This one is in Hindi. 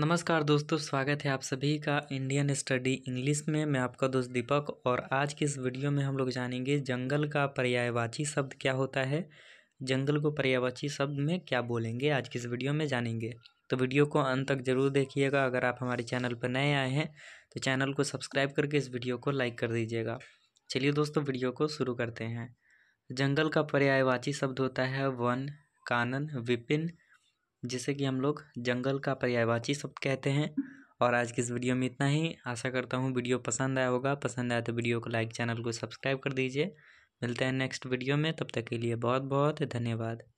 नमस्कार दोस्तों स्वागत है आप सभी का इंडियन स्टडी इंग्लिश में मैं आपका दोस्त दीपक और आज की इस वीडियो में हम लोग जानेंगे जंगल का पर्यायवाची शब्द क्या होता है जंगल को पर्यायवाची शब्द में क्या बोलेंगे आज की इस वीडियो में जानेंगे तो वीडियो को अंत तक जरूर देखिएगा अगर आप हमारे चैनल पर नए आए हैं तो चैनल को सब्सक्राइब करके इस वीडियो को लाइक कर दीजिएगा चलिए दोस्तों वीडियो को शुरू करते हैं जंगल का पर्यायवाची शब्द होता है वन कानन विपिन जिसे कि हम लोग जंगल का पर्यायवाची शब्द कहते हैं और आज की इस वीडियो में इतना ही आशा करता हूँ वीडियो पसंद आया होगा पसंद आया तो वीडियो को लाइक चैनल को सब्सक्राइब कर दीजिए मिलते हैं नेक्स्ट वीडियो में तब तक के लिए बहुत बहुत धन्यवाद